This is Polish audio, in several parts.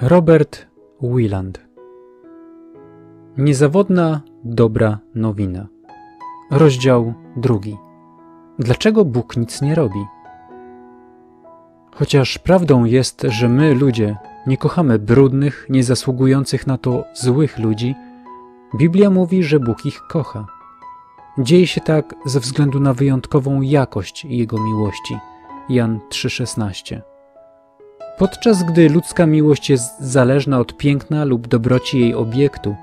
Robert Wieland. Niezawodna dobra nowina. Rozdział drugi. Dlaczego Bóg nic nie robi? Chociaż prawdą jest, że my, ludzie, nie kochamy brudnych, niezasługujących na to złych ludzi, Biblia mówi, że Bóg ich kocha. Dzieje się tak ze względu na wyjątkową jakość Jego miłości. Jan 3,16 Podczas gdy ludzka miłość jest zależna od piękna lub dobroci jej obiektu,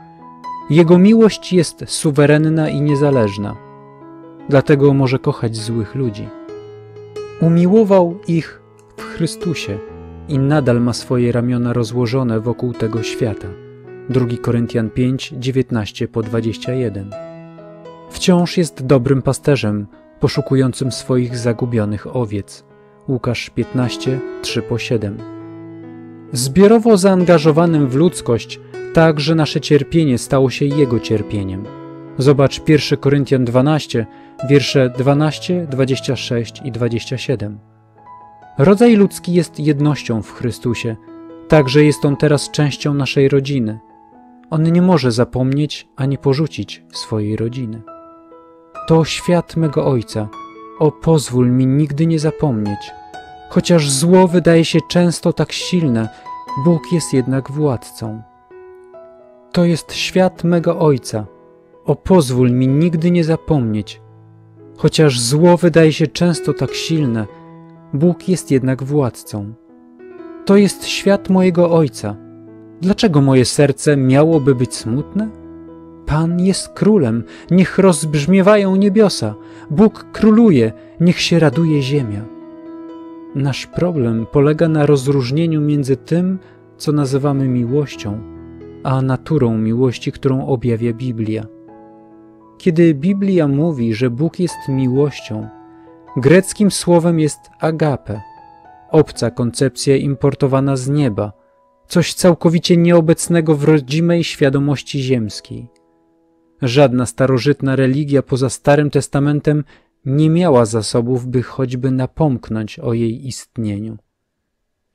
jego miłość jest suwerenna i niezależna. Dlatego może kochać złych ludzi. Umiłował ich w Chrystusie i nadal ma swoje ramiona rozłożone wokół tego świata. 2 Koryntian 5, 19 po 21. Wciąż jest dobrym pasterzem, poszukującym swoich zagubionych owiec. Łukasz 15, 3 po 7. Zbiorowo zaangażowanym w ludzkość, tak że nasze cierpienie stało się Jego cierpieniem. Zobacz 1 Koryntian 12, wiersze 12, 26 i 27. Rodzaj ludzki jest jednością w Chrystusie, także jest on teraz częścią naszej rodziny. On nie może zapomnieć ani porzucić swojej rodziny. To świat mego Ojca. O, pozwól mi nigdy nie zapomnieć, Chociaż zło wydaje się często tak silne, Bóg jest jednak władcą. To jest świat mego Ojca. O pozwól mi nigdy nie zapomnieć. Chociaż zło wydaje się często tak silne, Bóg jest jednak władcą. To jest świat mojego Ojca. Dlaczego moje serce miałoby być smutne? Pan jest królem, niech rozbrzmiewają niebiosa. Bóg króluje, niech się raduje ziemia. Nasz problem polega na rozróżnieniu między tym, co nazywamy miłością, a naturą miłości, którą objawia Biblia. Kiedy Biblia mówi, że Bóg jest miłością, greckim słowem jest agape, obca koncepcja importowana z nieba, coś całkowicie nieobecnego w rodzimej świadomości ziemskiej. Żadna starożytna religia poza Starym Testamentem nie miała zasobów, by choćby napomknąć o jej istnieniu.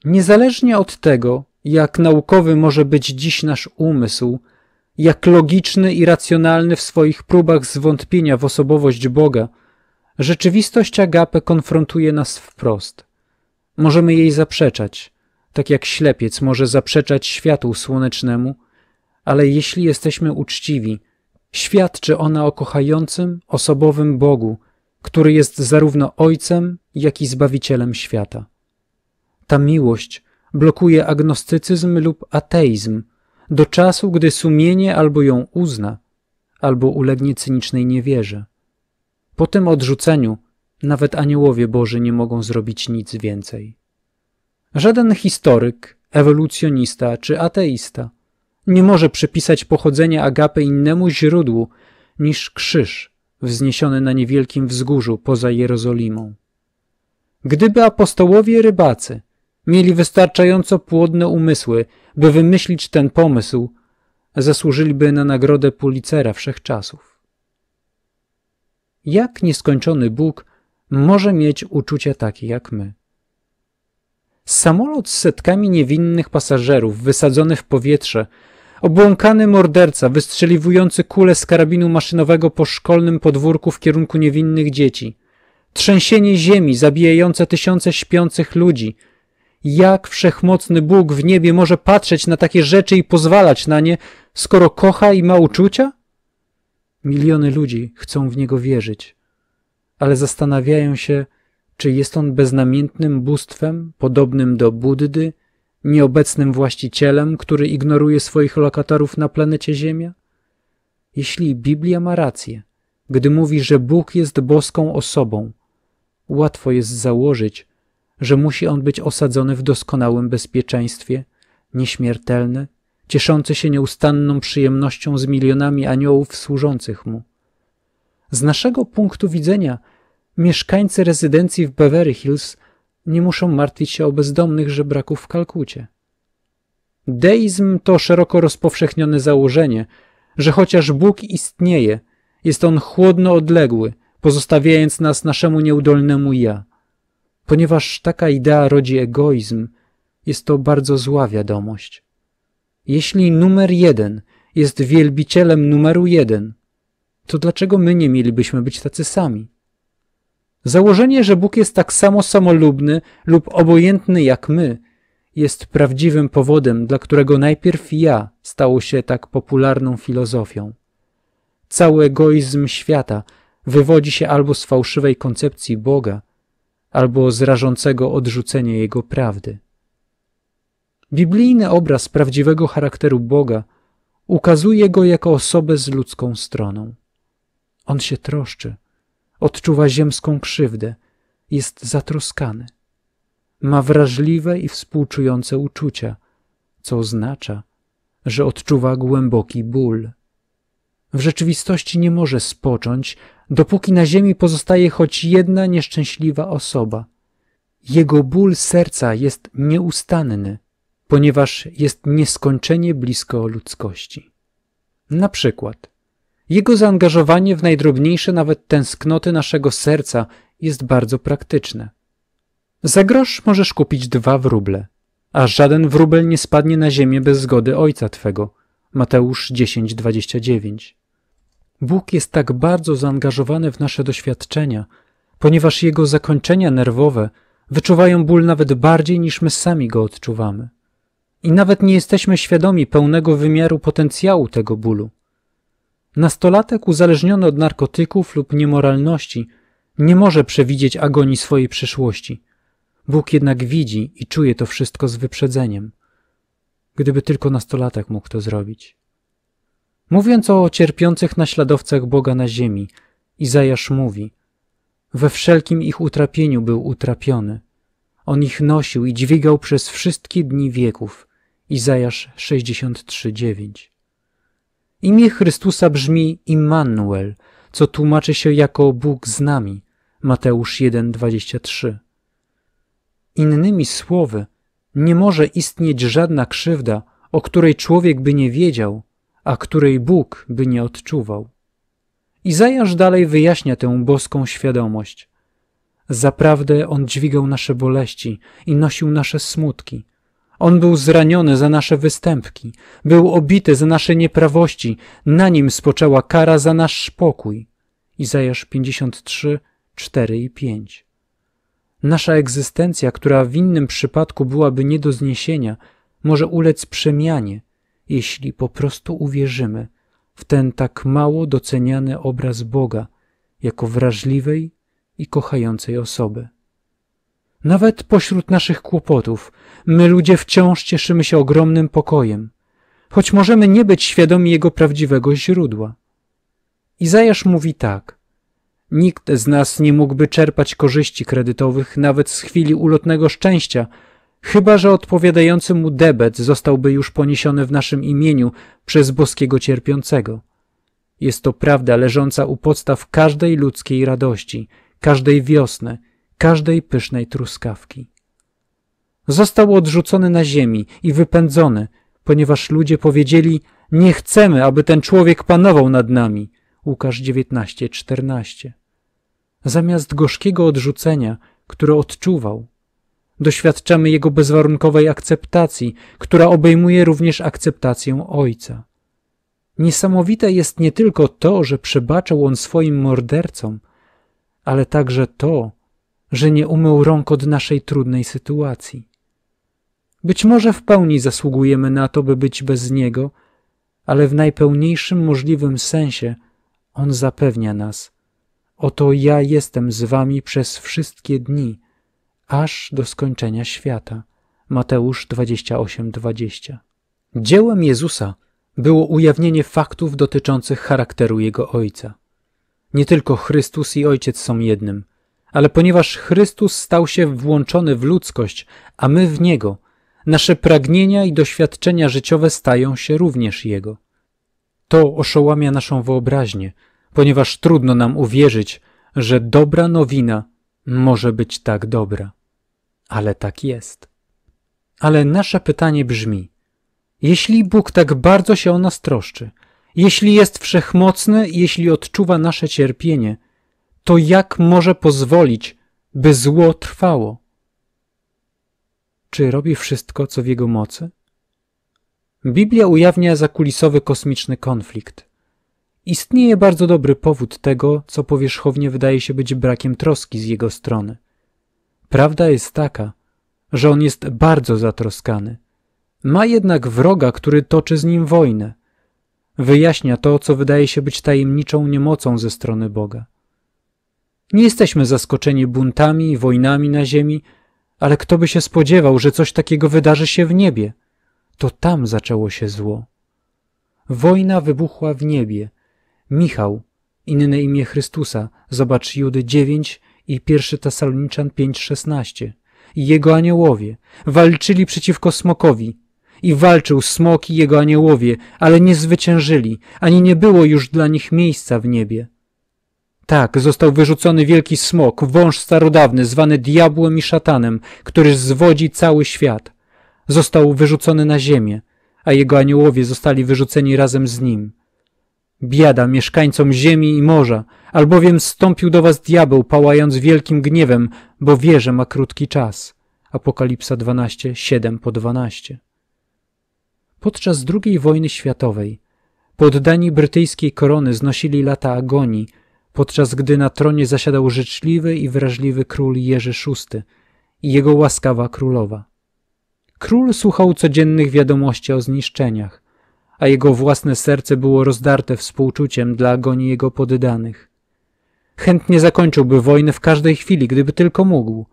Niezależnie od tego, jak naukowy może być dziś nasz umysł, jak logiczny i racjonalny w swoich próbach zwątpienia w osobowość Boga, rzeczywistość Agape konfrontuje nas wprost. Możemy jej zaprzeczać, tak jak ślepiec może zaprzeczać światu słonecznemu, ale jeśli jesteśmy uczciwi, świadczy ona o kochającym, osobowym Bogu, który jest zarówno Ojcem, jak i Zbawicielem świata. Ta miłość blokuje agnostycyzm lub ateizm do czasu, gdy sumienie albo ją uzna, albo ulegnie cynicznej niewierze. Po tym odrzuceniu nawet aniołowie Boży nie mogą zrobić nic więcej. Żaden historyk, ewolucjonista czy ateista nie może przypisać pochodzenia agapy innemu źródłu niż krzyż wzniesiony na niewielkim wzgórzu poza Jerozolimą. Gdyby apostołowie rybacy mieli wystarczająco płodne umysły, by wymyślić ten pomysł, zasłużyliby na nagrodę Pulicera wszechczasów. Jak nieskończony Bóg może mieć uczucia takie jak my? Samolot z setkami niewinnych pasażerów wysadzony w powietrze Obłąkany morderca, wystrzeliwujący kule z karabinu maszynowego po szkolnym podwórku w kierunku niewinnych dzieci. Trzęsienie ziemi zabijające tysiące śpiących ludzi. Jak wszechmocny Bóg w niebie może patrzeć na takie rzeczy i pozwalać na nie, skoro kocha i ma uczucia? Miliony ludzi chcą w niego wierzyć, ale zastanawiają się, czy jest on beznamiętnym bóstwem, podobnym do Buddy, nieobecnym właścicielem, który ignoruje swoich lokatorów na planecie Ziemia? Jeśli Biblia ma rację, gdy mówi, że Bóg jest boską osobą, łatwo jest założyć, że musi on być osadzony w doskonałym bezpieczeństwie, nieśmiertelny, cieszący się nieustanną przyjemnością z milionami aniołów służących mu. Z naszego punktu widzenia, mieszkańcy rezydencji w Beverly Hills nie muszą martwić się o bezdomnych żebraków w Kalkucie. Deizm to szeroko rozpowszechnione założenie, że chociaż Bóg istnieje, jest on chłodno odległy, pozostawiając nas naszemu nieudolnemu ja. Ponieważ taka idea rodzi egoizm, jest to bardzo zła wiadomość. Jeśli numer jeden jest wielbicielem numeru jeden, to dlaczego my nie mielibyśmy być tacy sami? Założenie, że Bóg jest tak samo samolubny lub obojętny jak my, jest prawdziwym powodem, dla którego najpierw ja stało się tak popularną filozofią. Cały egoizm świata wywodzi się albo z fałszywej koncepcji Boga, albo z rażącego odrzucenia Jego prawdy. Biblijny obraz prawdziwego charakteru Boga ukazuje Go jako osobę z ludzką stroną. On się troszczy – Odczuwa ziemską krzywdę, jest zatroskany. Ma wrażliwe i współczujące uczucia, co oznacza, że odczuwa głęboki ból. W rzeczywistości nie może spocząć, dopóki na ziemi pozostaje choć jedna nieszczęśliwa osoba. Jego ból serca jest nieustanny, ponieważ jest nieskończenie blisko ludzkości. Na przykład, jego zaangażowanie w najdrobniejsze nawet tęsknoty naszego serca jest bardzo praktyczne. Za grosz możesz kupić dwa wróble, a żaden wróbel nie spadnie na ziemię bez zgody Ojca Twego. Mateusz 10:29. Bóg jest tak bardzo zaangażowany w nasze doświadczenia, ponieważ jego zakończenia nerwowe wyczuwają ból nawet bardziej niż my sami go odczuwamy. I nawet nie jesteśmy świadomi pełnego wymiaru potencjału tego bólu. Nastolatek uzależniony od narkotyków lub niemoralności nie może przewidzieć agonii swojej przyszłości. Bóg jednak widzi i czuje to wszystko z wyprzedzeniem. Gdyby tylko nastolatek mógł to zrobić. Mówiąc o cierpiących naśladowcach Boga na ziemi, Izajasz mówi: We wszelkim ich utrapieniu był utrapiony. On ich nosił i dźwigał przez wszystkie dni wieków. Izajasz 63:9. Imię Chrystusa brzmi Immanuel, co tłumaczy się jako Bóg z nami. Mateusz 1:23. Innymi słowy, nie może istnieć żadna krzywda, o której człowiek by nie wiedział, a której Bóg by nie odczuwał. Izajasz dalej wyjaśnia tę boską świadomość. Zaprawdę On dźwigał nasze boleści i nosił nasze smutki, on był zraniony za nasze występki, był obity za nasze nieprawości, na nim spoczęła kara za nasz spokój. Izajasz 53, 4 i 5. Nasza egzystencja, która w innym przypadku byłaby nie do zniesienia, może ulec przemianie, jeśli po prostu uwierzymy w ten tak mało doceniany obraz Boga jako wrażliwej i kochającej osoby. Nawet pośród naszych kłopotów, my ludzie wciąż cieszymy się ogromnym pokojem, choć możemy nie być świadomi jego prawdziwego źródła. Izajasz mówi tak. Nikt z nas nie mógłby czerpać korzyści kredytowych nawet z chwili ulotnego szczęścia, chyba że odpowiadający mu debet zostałby już poniesiony w naszym imieniu przez boskiego cierpiącego. Jest to prawda leżąca u podstaw każdej ludzkiej radości, każdej wiosny – każdej pysznej truskawki. Został odrzucony na ziemi i wypędzony, ponieważ ludzie powiedzieli: Nie chcemy, aby ten człowiek panował nad nami. Łukasz 19:14. Zamiast gorzkiego odrzucenia, które odczuwał, doświadczamy jego bezwarunkowej akceptacji, która obejmuje również akceptację Ojca. Niesamowite jest nie tylko to, że przebaczał on swoim mordercom, ale także to, że nie umył rąk od naszej trudnej sytuacji. Być może w pełni zasługujemy na to, by być bez Niego, ale w najpełniejszym możliwym sensie On zapewnia nas. Oto ja jestem z wami przez wszystkie dni, aż do skończenia świata. Mateusz 28:20. 20. Dziełem Jezusa było ujawnienie faktów dotyczących charakteru Jego Ojca. Nie tylko Chrystus i Ojciec są jednym, ale ponieważ Chrystus stał się włączony w ludzkość, a my w Niego, nasze pragnienia i doświadczenia życiowe stają się również Jego. To oszołamia naszą wyobraźnię, ponieważ trudno nam uwierzyć, że dobra nowina może być tak dobra. Ale tak jest. Ale nasze pytanie brzmi: jeśli Bóg tak bardzo się o nas troszczy, jeśli jest wszechmocny, jeśli odczuwa nasze cierpienie, to jak może pozwolić, by zło trwało? Czy robi wszystko, co w jego mocy? Biblia ujawnia zakulisowy kosmiczny konflikt. Istnieje bardzo dobry powód tego, co powierzchownie wydaje się być brakiem troski z jego strony. Prawda jest taka, że on jest bardzo zatroskany. Ma jednak wroga, który toczy z nim wojnę. Wyjaśnia to, co wydaje się być tajemniczą niemocą ze strony Boga. Nie jesteśmy zaskoczeni buntami i wojnami na ziemi, ale kto by się spodziewał, że coś takiego wydarzy się w niebie? To tam zaczęło się zło. Wojna wybuchła w niebie. Michał, inne imię Chrystusa, zobacz Judy 9 i 1 Tesaloniczan 5:16. I jego aniołowie walczyli przeciwko smokowi. I walczył smok i jego aniołowie, ale nie zwyciężyli, ani nie było już dla nich miejsca w niebie. Tak, został wyrzucony wielki smok, wąż starodawny, zwany diabłem i szatanem, który zwodzi cały świat. Został wyrzucony na ziemię, a jego aniołowie zostali wyrzuceni razem z nim. Biada mieszkańcom ziemi i morza, albowiem stąpił do was diabeł, pałając wielkim gniewem, bo wie, że ma krótki czas. Apokalipsa 12, 7 po 12. Podczas II wojny światowej poddani brytyjskiej korony znosili lata agonii, podczas gdy na tronie zasiadał życzliwy i wrażliwy król Jerzy VI i jego łaskawa królowa. Król słuchał codziennych wiadomości o zniszczeniach, a jego własne serce było rozdarte współczuciem dla agonii jego poddanych. Chętnie zakończyłby wojnę w każdej chwili, gdyby tylko mógł,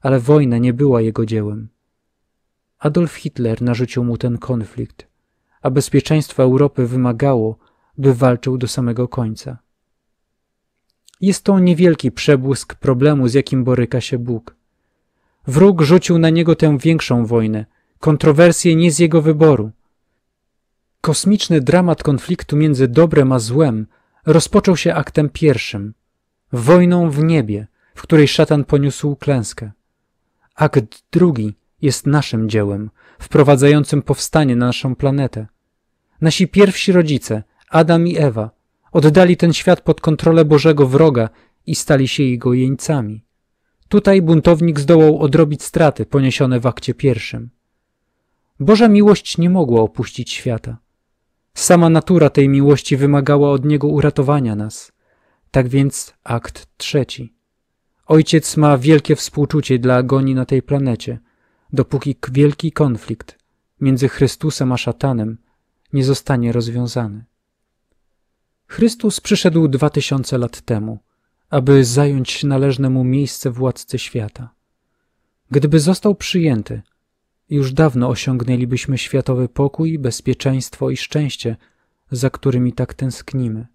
ale wojna nie była jego dziełem. Adolf Hitler narzucił mu ten konflikt, a bezpieczeństwo Europy wymagało, by walczył do samego końca. Jest to niewielki przebłysk problemu, z jakim boryka się Bóg. Wróg rzucił na niego tę większą wojnę, kontrowersję nie z jego wyboru. Kosmiczny dramat konfliktu między dobrem a złem rozpoczął się aktem pierwszym, wojną w niebie, w której szatan poniósł klęskę. Akt drugi jest naszym dziełem, wprowadzającym powstanie na naszą planetę. Nasi pierwsi rodzice, Adam i Ewa, Oddali ten świat pod kontrolę Bożego wroga i stali się jego jeńcami. Tutaj buntownik zdołał odrobić straty poniesione w akcie pierwszym. Boża miłość nie mogła opuścić świata. Sama natura tej miłości wymagała od niego uratowania nas. Tak więc akt trzeci. Ojciec ma wielkie współczucie dla agonii na tej planecie, dopóki wielki konflikt między Chrystusem a szatanem nie zostanie rozwiązany. Chrystus przyszedł dwa tysiące lat temu, aby zająć należne mu miejsce władcy świata. Gdyby został przyjęty, już dawno osiągnęlibyśmy światowy pokój, bezpieczeństwo i szczęście, za którymi tak tęsknimy.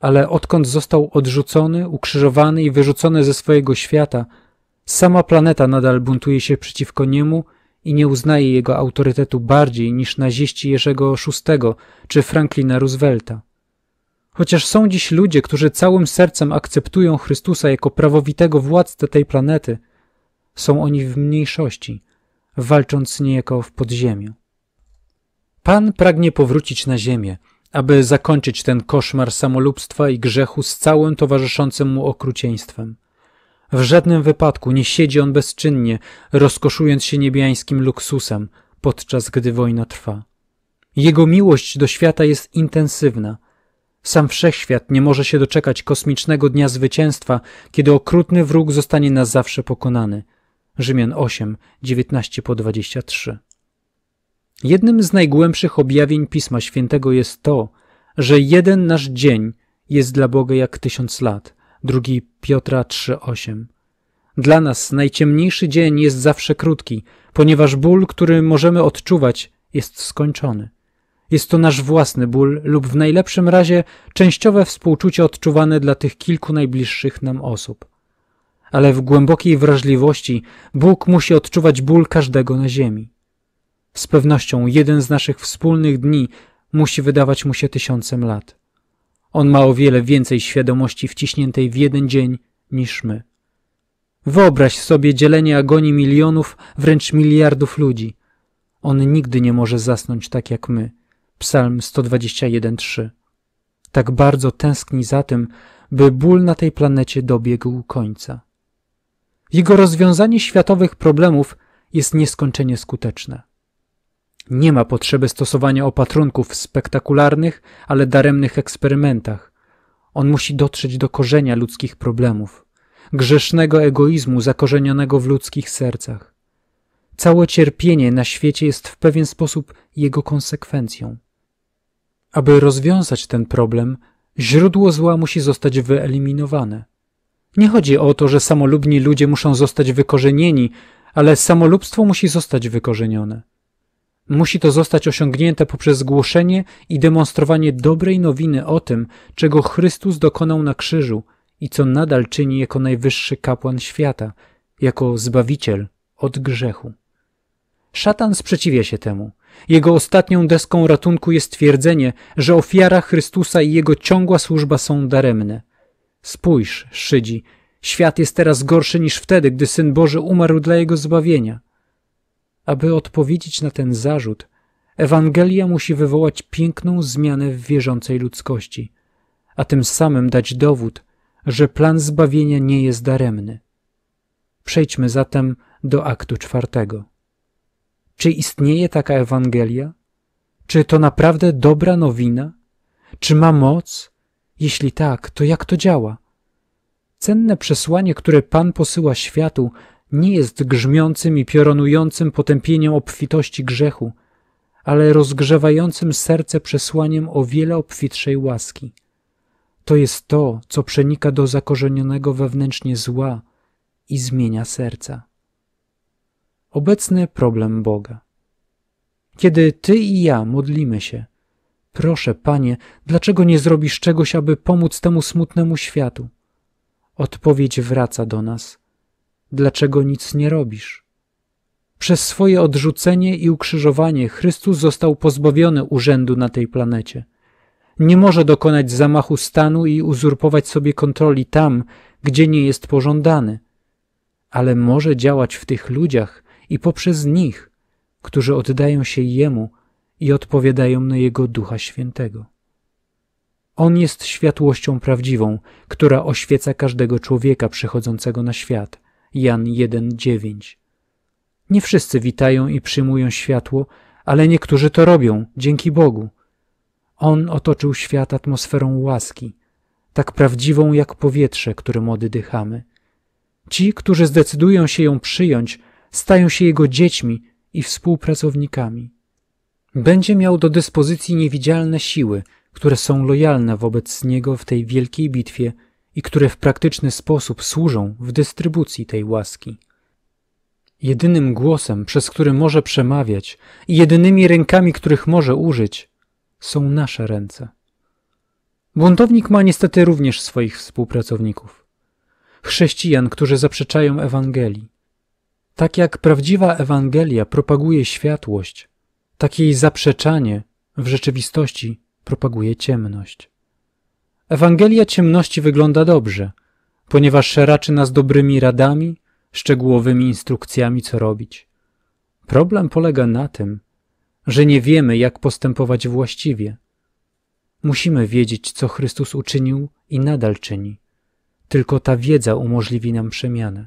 Ale odkąd został odrzucony, ukrzyżowany i wyrzucony ze swojego świata, sama planeta nadal buntuje się przeciwko niemu i nie uznaje jego autorytetu bardziej niż naziści Jerzego VI czy Franklina Roosevelta. Chociaż są dziś ludzie, którzy całym sercem akceptują Chrystusa jako prawowitego władcę tej planety, są oni w mniejszości, walcząc niejako w podziemiu. Pan pragnie powrócić na ziemię, aby zakończyć ten koszmar samolubstwa i grzechu z całym towarzyszącym mu okrucieństwem. W żadnym wypadku nie siedzi on bezczynnie, rozkoszując się niebiańskim luksusem, podczas gdy wojna trwa. Jego miłość do świata jest intensywna – sam wszechświat nie może się doczekać kosmicznego dnia zwycięstwa, kiedy okrutny wróg zostanie na zawsze pokonany. Rzymian 8, 19 po 23. Jednym z najgłębszych objawień Pisma Świętego jest to, że jeden nasz dzień jest dla Boga jak tysiąc lat. drugi Piotra 3:8. Dla nas najciemniejszy dzień jest zawsze krótki, ponieważ ból, który możemy odczuwać, jest skończony. Jest to nasz własny ból lub w najlepszym razie częściowe współczucie odczuwane dla tych kilku najbliższych nam osób. Ale w głębokiej wrażliwości Bóg musi odczuwać ból każdego na ziemi. Z pewnością jeden z naszych wspólnych dni musi wydawać mu się tysiącem lat. On ma o wiele więcej świadomości wciśniętej w jeden dzień niż my. Wyobraź sobie dzielenie agonii milionów, wręcz miliardów ludzi. On nigdy nie może zasnąć tak jak my – Psalm 121:3. Tak bardzo tęskni za tym, by ból na tej planecie dobiegł końca. Jego rozwiązanie światowych problemów jest nieskończenie skuteczne. Nie ma potrzeby stosowania opatrunków w spektakularnych, ale daremnych eksperymentach. On musi dotrzeć do korzenia ludzkich problemów, grzesznego egoizmu zakorzenionego w ludzkich sercach. Całe cierpienie na świecie jest w pewien sposób jego konsekwencją. Aby rozwiązać ten problem, źródło zła musi zostać wyeliminowane. Nie chodzi o to, że samolubni ludzie muszą zostać wykorzenieni, ale samolubstwo musi zostać wykorzenione. Musi to zostać osiągnięte poprzez zgłoszenie i demonstrowanie dobrej nowiny o tym, czego Chrystus dokonał na krzyżu i co nadal czyni jako najwyższy kapłan świata, jako zbawiciel od grzechu. Szatan sprzeciwia się temu – jego ostatnią deską ratunku jest twierdzenie, że ofiara Chrystusa i jego ciągła służba są daremne. Spójrz, Szydzi, świat jest teraz gorszy niż wtedy, gdy Syn Boży umarł dla jego zbawienia. Aby odpowiedzieć na ten zarzut, Ewangelia musi wywołać piękną zmianę w wierzącej ludzkości, a tym samym dać dowód, że plan zbawienia nie jest daremny. Przejdźmy zatem do aktu czwartego. Czy istnieje taka Ewangelia? Czy to naprawdę dobra nowina? Czy ma moc? Jeśli tak, to jak to działa? Cenne przesłanie, które Pan posyła światu, nie jest grzmiącym i piorunującym potępieniem obfitości grzechu, ale rozgrzewającym serce przesłaniem o wiele obfitszej łaski. To jest to, co przenika do zakorzenionego wewnętrznie zła i zmienia serca obecny problem Boga. Kiedy ty i ja modlimy się, proszę, Panie, dlaczego nie zrobisz czegoś, aby pomóc temu smutnemu światu? Odpowiedź wraca do nas: Dlaczego nic nie robisz? Przez swoje odrzucenie i ukrzyżowanie Chrystus został pozbawiony urzędu na tej planecie. Nie może dokonać zamachu stanu i uzurpować sobie kontroli tam, gdzie nie jest pożądany, ale może działać w tych ludziach, i poprzez nich, którzy oddają się Jemu i odpowiadają na Jego Ducha Świętego. On jest światłością prawdziwą, która oświeca każdego człowieka przychodzącego na świat. Jan 1:9. Nie wszyscy witają i przyjmują światło, ale niektórzy to robią, dzięki Bogu. On otoczył świat atmosferą łaski, tak prawdziwą jak powietrze, którym oddychamy. Ci, którzy zdecydują się ją przyjąć, stają się jego dziećmi i współpracownikami. Będzie miał do dyspozycji niewidzialne siły, które są lojalne wobec niego w tej wielkiej bitwie i które w praktyczny sposób służą w dystrybucji tej łaski. Jedynym głosem, przez który może przemawiać i jedynymi rękami, których może użyć, są nasze ręce. Buntownik ma niestety również swoich współpracowników. Chrześcijan, którzy zaprzeczają Ewangelii. Tak jak prawdziwa Ewangelia propaguje światłość, tak jej zaprzeczanie w rzeczywistości propaguje ciemność. Ewangelia ciemności wygląda dobrze, ponieważ raczy nas dobrymi radami, szczegółowymi instrukcjami, co robić. Problem polega na tym, że nie wiemy, jak postępować właściwie. Musimy wiedzieć, co Chrystus uczynił i nadal czyni. Tylko ta wiedza umożliwi nam przemianę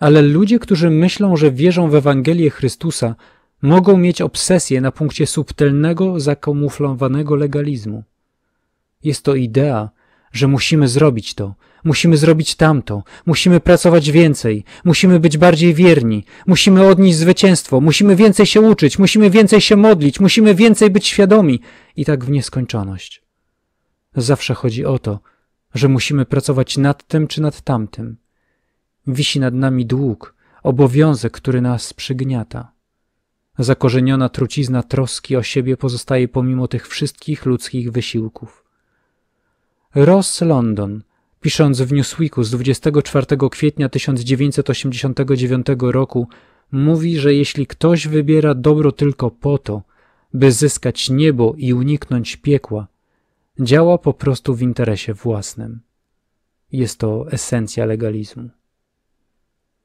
ale ludzie, którzy myślą, że wierzą w Ewangelię Chrystusa, mogą mieć obsesję na punkcie subtelnego, zakamuflowanego legalizmu. Jest to idea, że musimy zrobić to, musimy zrobić tamto, musimy pracować więcej, musimy być bardziej wierni, musimy odnieść zwycięstwo, musimy więcej się uczyć, musimy więcej się modlić, musimy więcej być świadomi i tak w nieskończoność. Zawsze chodzi o to, że musimy pracować nad tym czy nad tamtym. Wisi nad nami dług, obowiązek, który nas przygniata. Zakorzeniona trucizna troski o siebie pozostaje pomimo tych wszystkich ludzkich wysiłków. Ross London, pisząc w Newsweeku z 24 kwietnia 1989 roku, mówi, że jeśli ktoś wybiera dobro tylko po to, by zyskać niebo i uniknąć piekła, działa po prostu w interesie własnym. Jest to esencja legalizmu.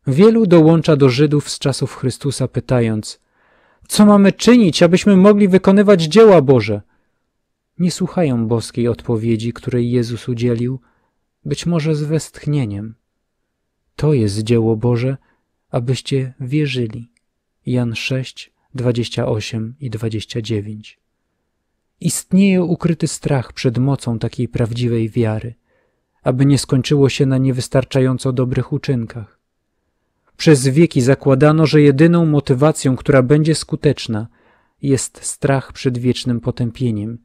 Wielu dołącza do Żydów z czasów Chrystusa, pytając: Co mamy czynić, abyśmy mogli wykonywać dzieła Boże? Nie słuchają boskiej odpowiedzi, której Jezus udzielił, być może z westchnieniem. To jest dzieło Boże, abyście wierzyli. Jan 6, 28 i 29. Istnieje ukryty strach przed mocą takiej prawdziwej wiary, aby nie skończyło się na niewystarczająco dobrych uczynkach. Przez wieki zakładano, że jedyną motywacją, która będzie skuteczna, jest strach przed wiecznym potępieniem,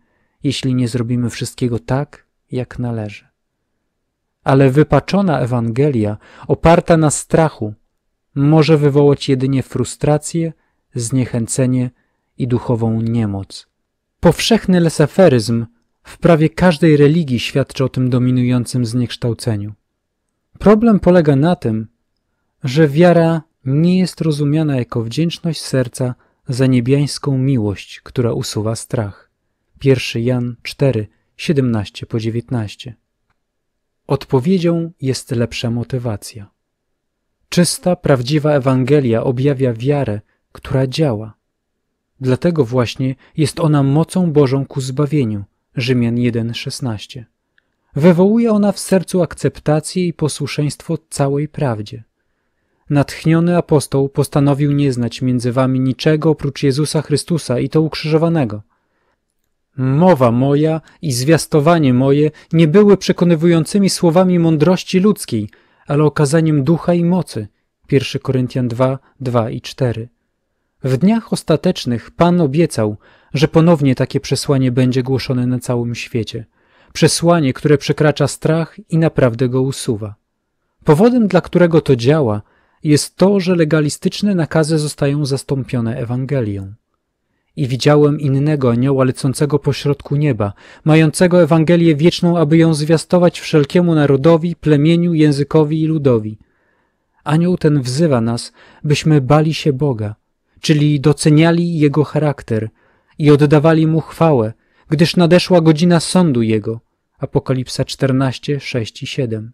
jeśli nie zrobimy wszystkiego tak, jak należy. Ale wypaczona Ewangelia, oparta na strachu, może wywołać jedynie frustrację, zniechęcenie i duchową niemoc. Powszechny lesaferyzm w prawie każdej religii świadczy o tym dominującym zniekształceniu. Problem polega na tym, że wiara nie jest rozumiana jako wdzięczność serca za niebiańską miłość, która usuwa strach. 1 Jan 4, 17 po 19. Odpowiedzią jest lepsza motywacja. Czysta, prawdziwa Ewangelia objawia wiarę, która działa. Dlatego właśnie jest ona mocą Bożą ku zbawieniu. Rzymian 1:16. Wywołuje ona w sercu akceptację i posłuszeństwo całej prawdzie natchniony apostoł postanowił nie znać między wami niczego oprócz Jezusa Chrystusa i to ukrzyżowanego. Mowa moja i zwiastowanie moje nie były przekonywującymi słowami mądrości ludzkiej, ale okazaniem ducha i mocy. 1 Koryntian 2, 2 i 4. W dniach ostatecznych Pan obiecał, że ponownie takie przesłanie będzie głoszone na całym świecie. Przesłanie, które przekracza strach i naprawdę go usuwa. Powodem, dla którego to działa, jest to, że legalistyczne nakazy zostają zastąpione Ewangelią. I widziałem innego anioła lecącego pośrodku nieba, mającego Ewangelię wieczną, aby ją zwiastować wszelkiemu narodowi, plemieniu, językowi i ludowi. Anioł ten wzywa nas, byśmy bali się Boga, czyli doceniali Jego charakter i oddawali Mu chwałę, gdyż nadeszła godzina sądu Jego. Apokalipsa 14, 6 i 7.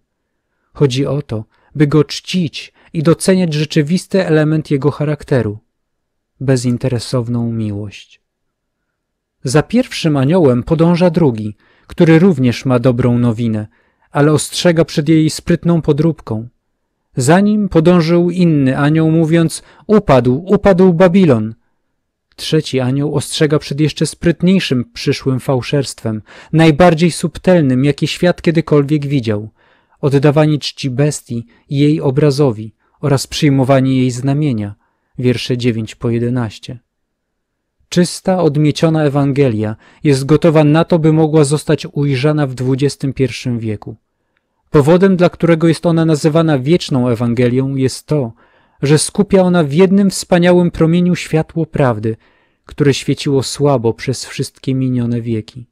Chodzi o to, by Go czcić i doceniać rzeczywisty element jego charakteru bezinteresowną miłość. Za pierwszym aniołem podąża drugi, który również ma dobrą nowinę, ale ostrzega przed jej sprytną podróbką. Za nim podążył inny anioł, mówiąc: Upadł, upadł Babilon. Trzeci anioł ostrzega przed jeszcze sprytniejszym przyszłym fałszerstwem, najbardziej subtelnym, jakie świat kiedykolwiek widział oddawanie czci bestii i jej obrazowi, oraz przyjmowanie jej znamienia, wiersze 9 po 11. Czysta, odmieciona Ewangelia jest gotowa na to, by mogła zostać ujrzana w XXI wieku. Powodem, dla którego jest ona nazywana wieczną Ewangelią, jest to, że skupia ona w jednym wspaniałym promieniu światło prawdy, które świeciło słabo przez wszystkie minione wieki.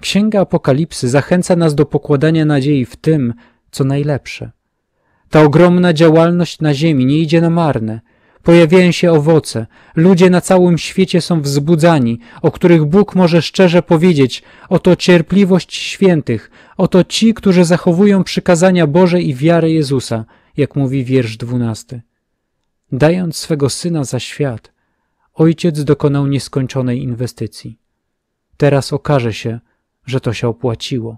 Księga Apokalipsy zachęca nas do pokładania nadziei w tym, co najlepsze. Ta ogromna działalność na ziemi nie idzie na marne. Pojawiają się owoce, ludzie na całym świecie są wzbudzani, o których Bóg może szczerze powiedzieć: Oto cierpliwość świętych, oto ci, którzy zachowują przykazania Boże i wiarę Jezusa, jak mówi wiersz dwunasty. Dając swego syna za świat, ojciec dokonał nieskończonej inwestycji. Teraz okaże się, że to się opłaciło.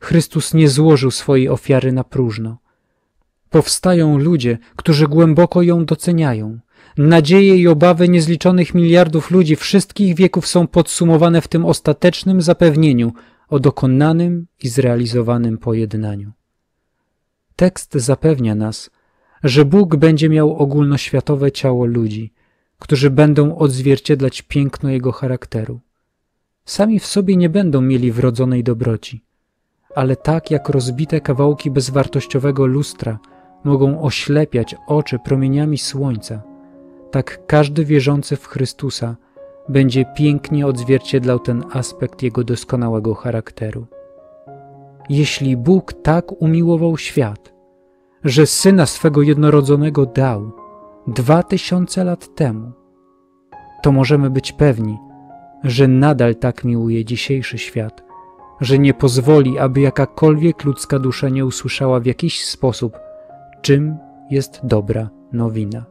Chrystus nie złożył swojej ofiary na próżno. Powstają ludzie, którzy głęboko ją doceniają. Nadzieje i obawy niezliczonych miliardów ludzi wszystkich wieków są podsumowane w tym ostatecznym zapewnieniu o dokonanym i zrealizowanym pojednaniu. Tekst zapewnia nas, że Bóg będzie miał ogólnoświatowe ciało ludzi, którzy będą odzwierciedlać piękno Jego charakteru. Sami w sobie nie będą mieli wrodzonej dobroci, ale tak jak rozbite kawałki bezwartościowego lustra – mogą oślepiać oczy promieniami słońca, tak każdy wierzący w Chrystusa będzie pięknie odzwierciedlał ten aspekt Jego doskonałego charakteru. Jeśli Bóg tak umiłował świat, że Syna swego jednorodzonego dał dwa tysiące lat temu, to możemy być pewni, że nadal tak miłuje dzisiejszy świat, że nie pozwoli, aby jakakolwiek ludzka dusza nie usłyszała w jakiś sposób – czym jest dobra nowina.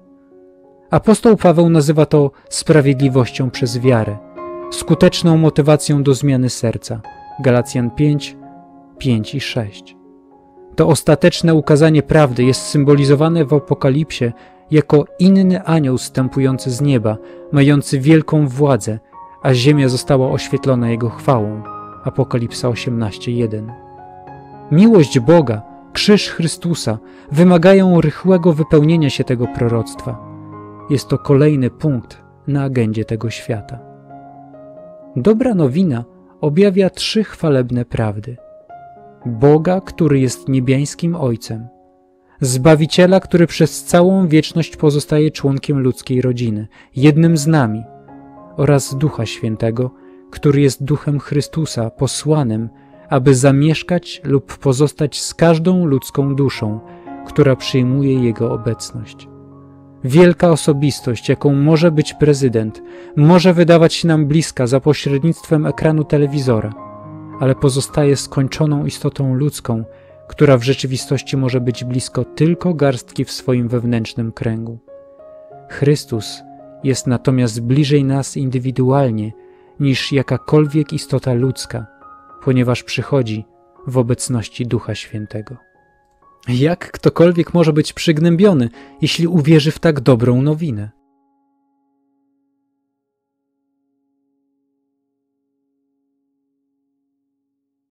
Apostoł Paweł nazywa to sprawiedliwością przez wiarę, skuteczną motywacją do zmiany serca. Galacjan 5, 5 i 6. To ostateczne ukazanie prawdy jest symbolizowane w Apokalipsie jako inny anioł stępujący z nieba, mający wielką władzę, a ziemia została oświetlona jego chwałą. Apokalipsa 18:1. Miłość Boga krzyż Chrystusa wymagają rychłego wypełnienia się tego proroctwa. Jest to kolejny punkt na agendzie tego świata. Dobra nowina objawia trzy chwalebne prawdy: Boga, który jest niebiańskim Ojcem, Zbawiciela, który przez całą wieczność pozostaje członkiem ludzkiej rodziny, jednym z nami, oraz Ducha Świętego, który jest duchem Chrystusa, posłanym aby zamieszkać lub pozostać z każdą ludzką duszą, która przyjmuje jego obecność. Wielka osobistość, jaką może być prezydent, może wydawać się nam bliska za pośrednictwem ekranu telewizora, ale pozostaje skończoną istotą ludzką, która w rzeczywistości może być blisko tylko garstki w swoim wewnętrznym kręgu. Chrystus jest natomiast bliżej nas indywidualnie niż jakakolwiek istota ludzka ponieważ przychodzi w obecności Ducha Świętego. Jak ktokolwiek może być przygnębiony, jeśli uwierzy w tak dobrą nowinę?